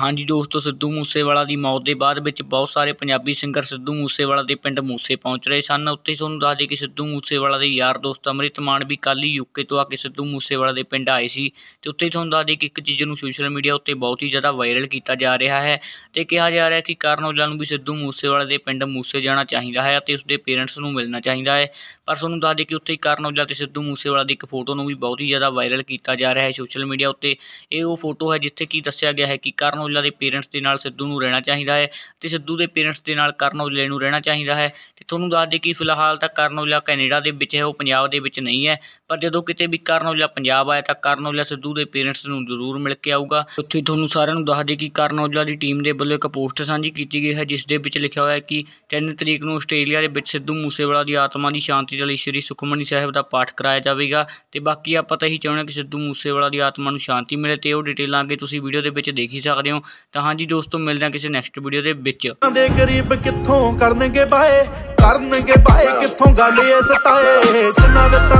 ਹਾਂਜੀ ਦੋਸਤੋ ਸਿੱਧੂ ਮੂਸੇਵਾਲਾ ਦੀ ਮੌਤ ਦੇ ਬਾਅਦ ਵਿੱਚ ਬਹੁਤ ਸਾਰੇ ਪੰਜਾਬੀ ਸਿੰਗਰ ਸਿੱਧੂ ਮੂਸੇਵਾਲਾ ਦੇ ਪਿੰਡ ਮੂਸੇ ਪਹੁੰਚ ਰਹੇ ਸਨ ਉੱਥੇ ਤੁਹਾਨੂੰ ਦੱਸ ਦੇ ਕਿ ਸਿੱਧੂ ਮੂਸੇਵਾਲਾ ਦੇ ਯਾਰ ਦੋਸਤ ਅਮ੍ਰਿਤ ਮਾਨ ਵੀ ਕੱਲ ਹੀ ਯੂਕੇ ਤੋਂ ਆ ਕੇ ਸਿੱਧੂ ਮੂਸੇਵਾਲਾ ਦੇ ਪਿੰਡ ਆਏ ਸੀ ਤੇ ਉੱਥੇ ਤੁਹਾਨੂੰ ਦੱਸ ਦੇ ਕਿ ਇੱਕ ਚੀਜ਼ ਨੂੰ ਸੋਸ਼ਲ ਮੀਡੀਆ ਉੱਤੇ ਬਹੁਤ ਹੀ ਜ਼ਿਆਦਾ ਵਾਇਰਲ ਕੀਤਾ ਜਾ ਰਿਹਾ ਹੈ ਤੇ ਕਿਹਾ ਜਾ ਰਿਹਾ ਹੈ ਕਿ ਕਰਨ ਔਜਲਾ ਨੂੰ ਵੀ ਸਿੱਧੂ ਮੂਸੇਵਾਲਾ ਦੇ ਪਿੰਡ ਮੂਸੇ ਜਾਣਾ ਚਾਹੀਦਾ ਹੈ ਅਤੇ ਉਸਦੇ ਪੇਰੈਂਟਸ ਨੂੰ ਮਿਲਣਾ ਚਾਹੀਦਾ ਹੈ ਪਰ ਤੁਹਾਨੂੰ ਦੱਸ ਦੇ ਕਿ ਉੱਥੇ ਕਰਨ ਔਜਲਾ ਤੇ ਸਿੱਧੂ ਮੂਸੇਵਾਲਾ ਦੀ ਇੱਕ ਫੋਟੋ ਨੂੰ ਵੀ ਬਹੁਤ ਹੀ ਜ਼ਿਆਦਾ ਵਾਇਰਲ ਕੀਤਾ ਜਾ ਰਿਹਾ ਹੈ ਸੋਸ਼ਲ ਮੀਡੀਆ ਉੱਤੇ ਇਹ ਉਹ ਫੋਟੋ ਹੈ ਜਿੱਥੇ ਕੀ ਦੱਸਿਆ ਗਿਆ ਹੈ ਕਿ ਕਰਨ ਔਜਲਾ ਦੇ ਪੇਰੈਂਟਸ ਦੇ ਨਾਲ ਸਿੱਧੂ ਨੂੰ ਰਹਿਣਾ ਚਾਹੀਦਾ ਹੈ ਤੇ ਸਿੱਧੂ ਦੇ ਪੇਰੈਂਟਸ ਦੇ ਨਾਲ ਕਰਨ ਔਜਲੇ ਨੂੰ ਰਹਿਣਾ ਚਾਹੀਦਾ ਹੈ ਤੇ ਤੁਹਾਨੂੰ ਦੱਸ ਦੇ ਕਿ ਫਿਲਹਾਲ ਤਾਂ ਕਰਨ ਔਜਲਾ ਕੈਨੇਡਾ ਦੇ ਵਿੱਚ ਹੈ ਉਹ ਪੰਜਾਬ ਦੇ ਵਿੱਚ ਨਹੀਂ ਹੈ ਪਰ ਜਦੋਂ ਕਿਤੇ ਵੀ ਕਰਨ ਔਜਲਾ ਪੰਜਾਬ ਆਇਆ ਤਾਂ ਕਰਨ ਔਜਲਾ ਸਿੱਧੂ ਦੇ ਪੇਰੈਂਟਸ ਨੂੰ ਜ਼ਰੂਰ ਮਿਲ ਕੇ ਆਊਗਾ ਉੱਥੇ ਤੁਹਾਨੂੰ ਸਾਰਿਆਂ ਨੂੰ ਦੱਸ ਦੇ ਕਿ ਕਰਨ ਔਜਲਾ ਦੀ ਟੀਮ ਦੇ ਵੱਲੋਂ ਇੱਕ ਪੋਸਟ ਸਾਂਝੀ ਕੀਤੀ ਗਈ ਹੈ ਜਿਸ ਦੇ ਵਿੱਚ ਲਿਖਿਆ ਹੋਇਆ ਹੈ ਕਿ 3 ਤਰੀਕ ਨੂੰ ਆਸਟ੍ਰੇਲੀਆ ਦੇ ਵਿੱਚ ਸਿੱਧੂ ਮੂਸੇਵਾਲਾ ਦੀ ਆਤਮਾ ਦੀ ਸ਼ਾਂਤੀ ਬਾਕੀ ਲਈ ਸ਼੍ਰੀ ਸੁਖਮਨੀ ਸਾਹਿਬ ਦਾ ਪਾਠ ਕਰਾਇਆ ਜਾਵੇਗਾ ਤੇ ਬਾਕੀ ਆਪਾਂ ਤਾਂ ਇਹੀ ਚਾਹੁੰਦੇ ਕਿ ਸਿੱਧੂ ਮੂਸੇਵਾਲਾ ਦੀ ਆਤਮਾ ਨੂੰ ਸ਼ਾਂਤੀ ਮਿਲੇ ਤੇ ਉਹ ਡਿਟੇਲਾਂ ਅੱਗੇ ਤੁਸੀਂ ਵੀਡੀਓ ਦੇ ਵਿੱਚ ਦੇਖ ਹੀ ਸਕਦੇ ਹੋ ਤਾਂ ਹਾਂਜੀ ਦੋਸਤੋ ਮਿਲਦੇ ਹਾਂ ਕਿਸੇ ਨੈਕਸਟ ਵੀਡੀਓ ਦੇ ਵਿੱਚ ਦੇ ਗਰੀਬ ਕਿੱਥੋਂ ਕਰਨਗੇ ਬਾਏ ਕਰਨਗੇ ਬਾਏ ਕਿੱਥੋਂ ਗੱਲ ਇਹ ਸਤਾਏ